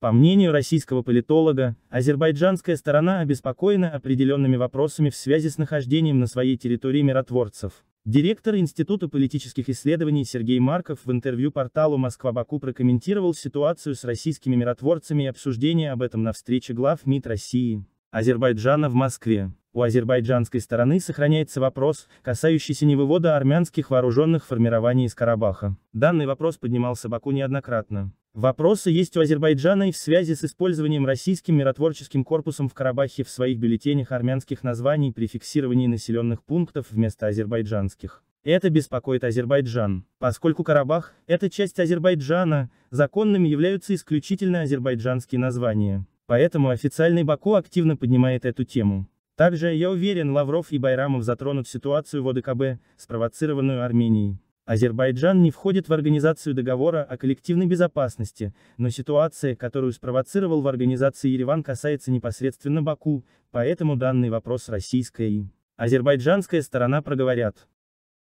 По мнению российского политолога, азербайджанская сторона обеспокоена определенными вопросами в связи с нахождением на своей территории миротворцев. Директор Института политических исследований Сергей Марков в интервью порталу «Москва-Баку» прокомментировал ситуацию с российскими миротворцами и обсуждение об этом на встрече глав МИД России, Азербайджана в Москве. У азербайджанской стороны сохраняется вопрос, касающийся невывода армянских вооруженных формирований из Карабаха. Данный вопрос поднимался Баку неоднократно. Вопросы есть у Азербайджана и в связи с использованием российским миротворческим корпусом в Карабахе в своих бюллетенях армянских названий при фиксировании населенных пунктов вместо азербайджанских. Это беспокоит Азербайджан, поскольку Карабах – это часть Азербайджана, законными являются исключительно азербайджанские названия. Поэтому официальный Баку активно поднимает эту тему. Также, я уверен, Лавров и Байрамов затронут ситуацию в ОДКБ, спровоцированную Арменией. Азербайджан не входит в организацию договора о коллективной безопасности, но ситуация, которую спровоцировал в организации Ереван касается непосредственно Баку, поэтому данный вопрос российская и азербайджанская сторона проговорят.